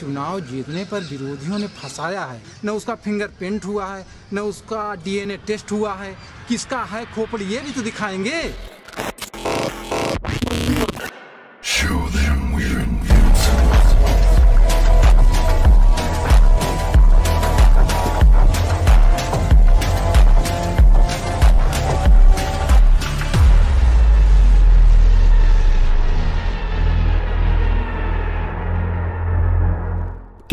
चुनाव जीतने पर विरोधियों ने फंसाया है न उसका फिंगरप्रिंट हुआ है न उसका डीएनए टेस्ट हुआ है किसका है खोपड़ी ये भी तो दिखाएंगे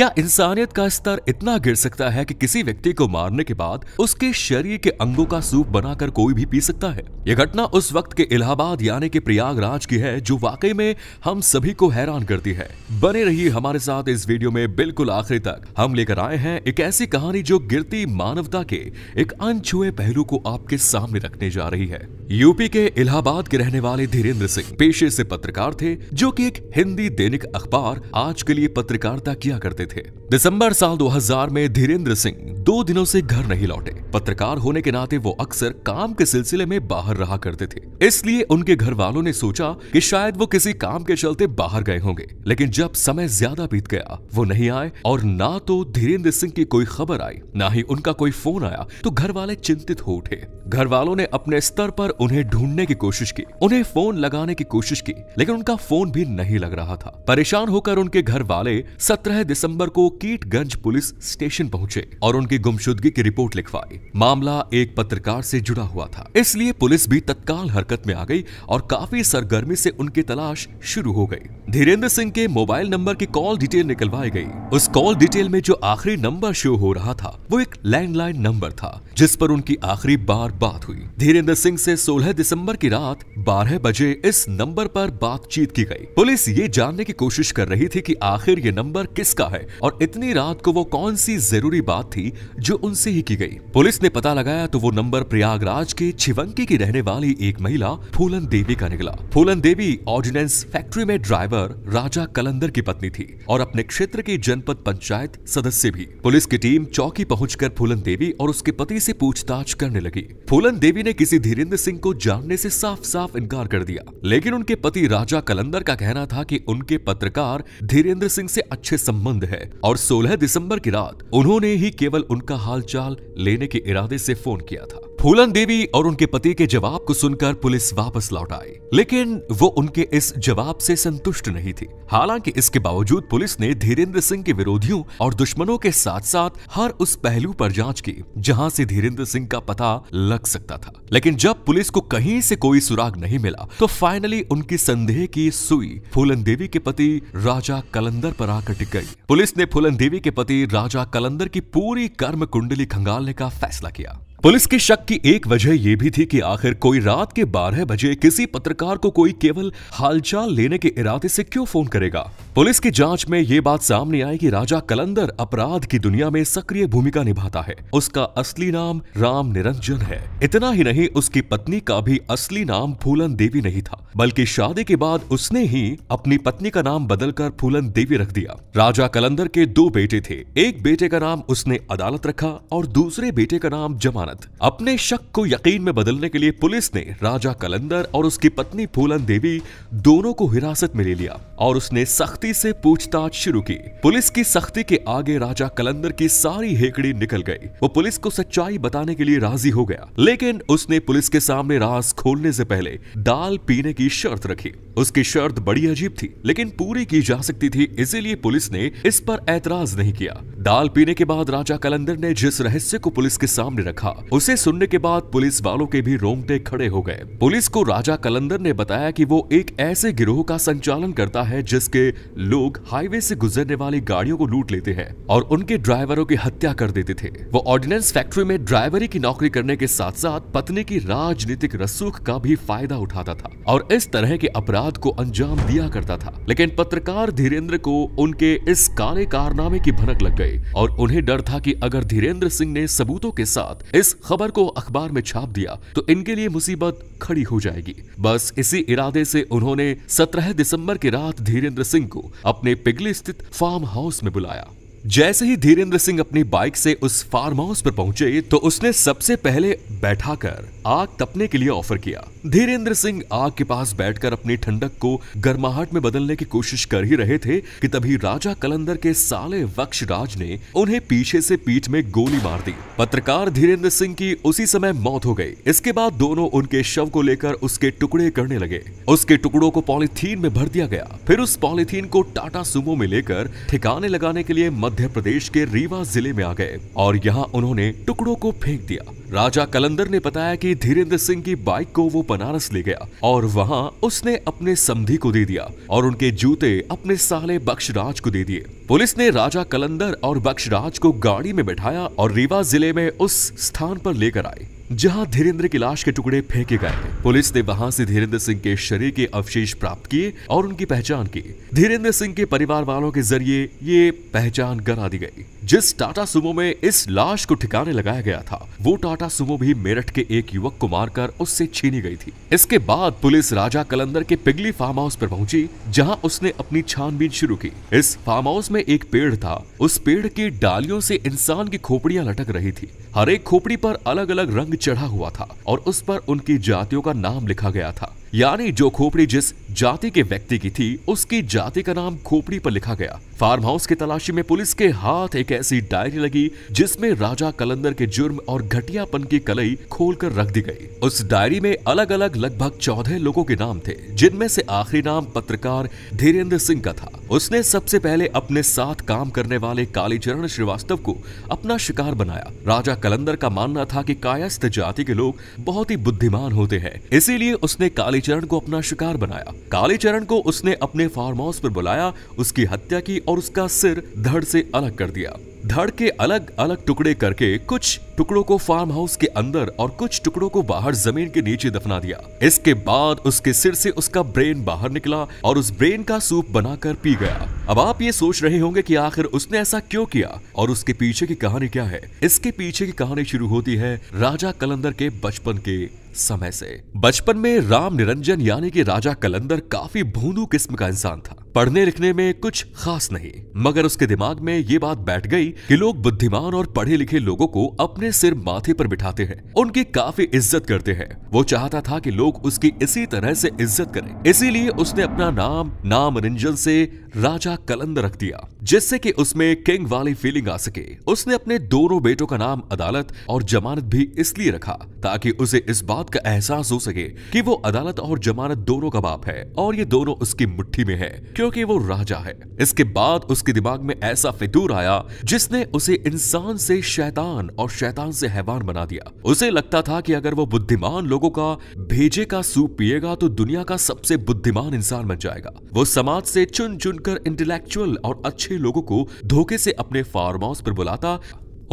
क्या इंसानियत का स्तर इतना गिर सकता है कि किसी व्यक्ति को मारने के बाद उसके शरीर के अंगों का सूप बनाकर कोई भी पी सकता है यह घटना उस वक्त के इलाहाबाद यानी कि प्रयागराज की है जो वाकई में हम सभी को हैरान करती है बने रही हमारे साथ इस वीडियो में बिल्कुल आखिरी तक हम लेकर आए हैं एक ऐसी कहानी जो गिरती मानवता के एक अनछुए पहलू को आपके सामने रखने जा रही है यूपी के इलाहाबाद के रहने वाले धीरेन्द्र सिंह पेशे से पत्रकार थे जो कि एक हिंदी दैनिक अखबार आज के लिए पत्रकारिता किया करते थे थे दिसंबर साल 2000 में धीरेन्द्र सिंह दो दिनों से घर नहीं लौटे पत्रकार होने के नाते वो अक्सर काम के सिलसिले में बाहर रहा करते थे इसलिए उनके घर वालों ने सोचा कि शायद वो किसी काम के चलते बाहर गए होंगे लेकिन जब समय ज्यादा बीत गया वो नहीं आए और ना तो धीरेन्द्र सिंह की कोई खबर आई ना ही उनका कोई फोन आया तो घर वाले चिंतित हो उठे घर वालों ने अपने स्तर पर उन्हें ढूंढने की कोशिश की उन्हें फोन लगाने की कोशिश की लेकिन उनका फोन भी नहीं लग रहा था परेशान होकर उनके घर वाले सत्रह दिसंबर दिसंबर को कीटगंज पुलिस स्टेशन पहुंचे और उनकी गुमशुदगी की रिपोर्ट लिखवाई मामला एक पत्रकार से जुड़ा हुआ था इसलिए पुलिस भी तत्काल हरकत में आ गई और काफी सरगर्मी से उनकी तलाश शुरू हो गई धीरेन्द्र सिंह के मोबाइल नंबर की कॉल डिटेल निकलवाई गई उस कॉल डिटेल में जो आखिरी नंबर शो हो रहा था वो एक लैंडलाइन नंबर था जिस पर उनकी आखिरी बार बात हुई धीरेन्द्र सिंह से 16 दिसंबर की रात 12 बजे इस नंबर पर बातचीत की गई पुलिस ये जानने की कोशिश कर रही थी कि आखिर ये नंबर किसका है और इतनी रात को वो कौन सी जरूरी बात थी जो उनसे ही की गई पुलिस ने पता लगाया तो वो नंबर प्रयागराज के छिवंकी की रहने वाली एक महिला फूलन देवी का निकला फूलन देवी ऑर्डिनेंस फैक्ट्री में ड्राइवर राजा कलंदर की पत्नी थी और अपने क्षेत्र की जनपद पंचायत सदस्य भी पुलिस की टीम चौकी पहुंचकर फूलन देवी और उसके पति से पूछताछ करने लगी फूलन देवी ने किसी धीरेन्द्र सिंह को जानने से साफ साफ इनकार कर दिया लेकिन उनके पति राजा कलंदर का कहना था कि उनके पत्रकार धीरेन्द्र सिंह से अच्छे संबंध है है और 16 दिसंबर की रात उन्होंने ही केवल उनका हालचाल लेने के इरादे से फोन किया था फूलन देवी और उनके पति के जवाब को सुनकर पुलिस वापस लौट आई लेकिन वो उनके इस जवाब से संतुष्ट नहीं थी हालांकि इसके बावजूद पुलिस ने धीरेन्द्र सिंह के विरोधियों और दुश्मनों के साथ साथ हर उस पहलू पर जांच की जहां से धीरेन्द्र सिंह का पता लग सकता था लेकिन जब पुलिस को कहीं से कोई सुराग नहीं मिला तो फाइनली उनकी संदेह की सुई फूलन देवी के पति राजा कलंदर पर आकर टिक गई पुलिस ने फूलन देवी के पति राजा कलंदर की पूरी कर्म कुंडली खंगालने का फैसला किया पुलिस के शक की एक वजह यह भी थी कि आखिर कोई रात के बारह बजे किसी पत्रकार को कोई केवल हालचाल लेने के इरादे से क्यों फोन करेगा पुलिस की जांच में ये बात सामने आई कि राजा कलंदर अपराध की दुनिया में सक्रिय भूमिका निभाता है उसका असली नाम राम निरंजन है इतना ही नहीं उसकी पत्नी का भी असली नाम फूलन देवी नहीं था बल्कि शादी के बाद उसने ही अपनी पत्नी का नाम बदलकर फूलन देवी रख दिया राजा कलंदर के दो बेटे थे एक बेटे का नाम उसने अदालत रखा और दूसरे बेटे का नाम जमाना जमानत अपने शक को यकीन में बदलने के लिए पुलिस ने राजा कलंदर और उसकी पत्नी फूलन देवी दोनों को हिरासत में ले लिया और उसने सख्ती से पूछताछ शुरू की पुलिस की सख्ती के आगे राजा कलंदर की सारी हेकड़ी निकल गई वो पुलिस को सच्चाई बताने के लिए राजी हो गया लेकिन उसने पुलिस के सामने राज खोलने से पहले दाल पीने की शर्त रखी उसकी शर्त बड़ी अजीब थी लेकिन पूरी की जा सकती थी इसीलिए पुलिस ने इस पर ऐतराज नहीं किया दाल पीने के बाद राजा कलंदर ने जिस रहस्य को पुलिस के सामने रखा उसे सुनने के बाद पुलिस वालों के भी रोंगटे खड़े हो गए पुलिस को राजा कलंदर ने बताया कि वो एक ऐसे गिरोह का संचालन करता है जिसके लोग हाईवे से गुजरने वाली गाड़ियों को लूट लेते हैं और उनके ड्राइवरों की हत्या कर देते थे वो ऑर्डिनेंस फैक्ट्री में ड्राइवरी की नौकरी करने के साथ साथ पत्नी की राजनीतिक रसूख का भी फायदा उठाता था और इस तरह के अपराध को अंजाम दिया करता था लेकिन पत्रकार धीरेन्द्र को उनके इस काले कारनामे की भनक लग गई और उन्हें डर था कि अगर धीरेन्द्र सिंह ने सबूतों के साथ इस खबर को अखबार में छाप दिया तो इनके लिए मुसीबत खड़ी हो जाएगी बस इसी इरादे से उन्होंने 17 दिसंबर की रात धीरेन्द्र सिंह को अपने पिगली स्थित फार्म हाउस में बुलाया जैसे ही धीरेन्द्र सिंह अपनी बाइक से उस फार्म हाउस पर पहुंचे तो उसने सबसे पहले बैठा आग तपने के लिए ऑफर किया धीरेन्द्र सिंह आग के पास बैठकर अपनी ठंडक को गर्माहट में बदलने की कोशिश कर ही रहे थे कि तभी राजा कलंदर के साले वक्षराज ने उन्हें पीछे से पीठ में गोली मार दी पत्रकार धीरेन्द्र सिंह की उसी समय मौत हो गई इसके बाद दोनों उनके शव को लेकर उसके टुकड़े करने लगे उसके टुकड़ों को पॉलिथीन में भर दिया गया फिर उस पॉलिथीन को टाटा सुमो में लेकर ठिकाने लगाने के लिए मध्य प्रदेश के रीवा जिले में आ गए और यहाँ उन्होंने टुकड़ों को फेंक दिया राजा कलंदर ने बताया कि धीरेन्द्र सिंह की बाइक को वो बनारस ले गया और वहाँ उसने अपने समधी को दे दिया और उनके जूते अपने साले बक्षराज को दे दिए पुलिस ने राजा कलंदर और बक्षराज को गाड़ी में बैठाया और रीवा जिले में उस स्थान पर लेकर आए जहां धीरेन्द्र की लाश के टुकड़े फेंके गए पुलिस ने वहां से धीरेन्द्र सिंह के शरीर के अवशेष प्राप्त किए और उनकी पहचान की धीरेन्द्र सिंह के परिवार वालों के जरिए ये पहचान करा दी गई जिस टाटा सुमो में इस लाश को ठिकाने लगाया गया था वो टाटा सुमो भी मेरठ के एक युवक को मारकर उससे छीनी गई थी इसके बाद पुलिस राजा कलंदर के पिगली फार्म हाउस पर पहुंची जहां उसने अपनी छानबीन शुरू की इस फार्म हाउस में एक पेड़ था उस पेड़ की डालियों से इंसान की खोपड़ियां लटक रही थी हर एक खोपड़ी पर अलग अलग रंग चढ़ा हुआ था और उस पर उनकी जातियों का नाम लिखा गया था यानी जो खोपड़ी जिस जाति के व्यक्ति की थी उसकी जाति का नाम खोपड़ी पर लिखा गया फार्म हाउस की तलाशी में पुलिस के हाथ एक ऐसी डायरी लगी जिसमें राजा कलंदर के जुर्म और घटियापन की कलई खोलकर रख दी गई उस डायरी में अलग अलग लगभग चौदह लोगों के नाम थे जिनमें से आखिरी नाम पत्रकार धीरेन्द्र सिंह का था उसने सबसे पहले अपने साथ काम करने वाले कालीचरण श्रीवास्तव को अपना शिकार बनाया राजा कलंदर का मानना था कि कायस्थ जाति के लोग बहुत ही बुद्धिमान होते हैं इसीलिए उसने कालीचरण को अपना शिकार बनाया कालीचरण को उसने अपने फार्म हाउस पर बुलाया उसकी हत्या की और उसका सिर धड़ से अलग कर दिया धड़ के अलग अलग टुकड़े करके कुछ टुकड़ों को फार्म हाउस के अंदर और कुछ टुकड़ों को बाहर जमीन के नीचे दफना दिया इसके बाद उसके सिर से उसका ब्रेन बाहर निकला और उस ब्रेन का सूप बनाकर पी गया अब आप ये सोच रहे होंगे कि आखिर उसने ऐसा क्यों किया और उसके पीछे की कहानी क्या है इसके पीछे की कहानी शुरू होती है राजा कलंदर के बचपन के समय से बचपन में राम निरंजन यानी कि राजा कलंदर काफी भूनू किस्म का इंसान था पढ़ने लिखने में कुछ खास नहीं मगर उसके दिमाग में ये बात बैठ गई कि लोग बुद्धिमान और पढ़े लिखे लोगों को अपने अपने सिर माथे पर बिठाते हैं उनकी काफी इज्जत करते हैं वो चाहता था कि लोग उसकी इसी तरह से इज्जत करें इसीलिए उसने अपना नाम नाम रंजन से राजा कलंद रख दिया जिससे कि उसमें किंग वाली फीलिंग आ सके उसने अपने दोनों बेटों का नाम अदालत और जमानत भी इसलिए रखा ताकि उसे इस बात का एहसास हो सके कि वो अदालत और जमानत दोनों का बाप है और ये दोनों उसकी मुट्ठी में है क्योंकि वो राजा है इसके बाद उसके दिमाग में ऐसा फितूर आया जिसने उसे इंसान से शैतान और शैतान शैतान से हैवान बना दिया उसे लगता था कि अगर वो बुद्धिमान लोगों का भेजे का सूप पिएगा तो दुनिया का सबसे बुद्धिमान इंसान बन जाएगा वो समाज से चुन चुन कर इंटेलेक्चुअल और अच्छे लोगों को धोखे से अपने फार्म हाउस पर बुलाता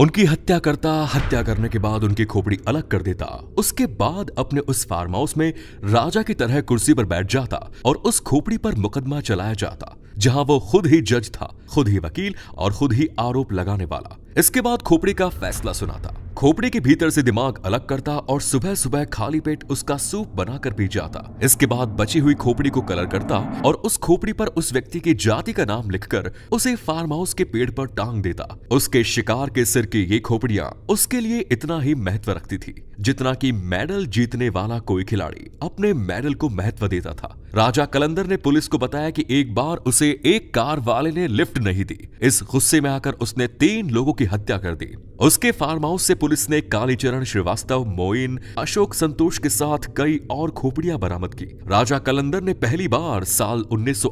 उनकी हत्या करता हत्या करने के बाद उनकी खोपड़ी अलग कर देता उसके बाद अपने उस फार्म हाउस में राजा की तरह कुर्सी पर बैठ जाता और उस खोपड़ी पर मुकदमा चलाया जाता जहां वो खुद ही जज था खुद ही वकील और खुद ही आरोप लगाने वाला इसके बाद खोपड़ी का फैसला सुना था खोपड़ी के भीतर से दिमाग अलग करता और सुबह सुबह खाली पेट उसका सूप बनाकर पी जाता इसके बाद बची हुई खोपड़ी को कलर करता और उस खोपड़ी पर उस व्यक्ति की जाति का नाम लिखकर उसे फार्म हाउस के पेड़ पर टांग देता उसके शिकार के सिर की ये खोपड़िया उसके लिए इतना ही महत्व रखती थी जितना की मेडल जीतने वाला कोई खिलाड़ी अपने मेडल को महत्व देता था राजा कलंदर ने पुलिस को बताया कि एक बार उसे एक कार वाले ने लिफ्ट नहीं दी इस गुस्से में आकर उसने तीन लोगों की हत्या कर दी उसके फार्म हाउस से पुलिस ने कालीचरण श्रीवास्तव मोइन अशोक संतोष के साथ कई और खोपड़ियां बरामद की राजा कलंदर ने पहली बार साल उन्नीस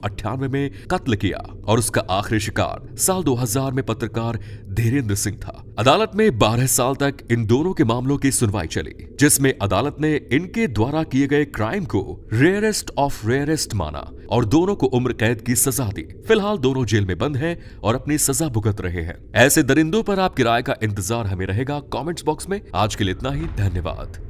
में कत्ल किया और उसका आखिरी शिकार साल 2000 में पत्रकार धीरेन्द्र सिंह था अदालत में बारह साल तक इन दोनों के मामलों की सुनवाई चली जिसमें अदालत ने इनके द्वारा किए गए क्राइम को रेयरेस्ट ऑफ रेयरेस्ट माना और दोनों को उम्र कैद की सजा दी फिलहाल दोनों जेल में बंद हैं और अपनी सजा भुगत रहे हैं ऐसे दरिंदों पर आपकी राय का इंतजार हमें रहेगा कॉमेंट्स बॉक्स में आज के लिए इतना ही धन्यवाद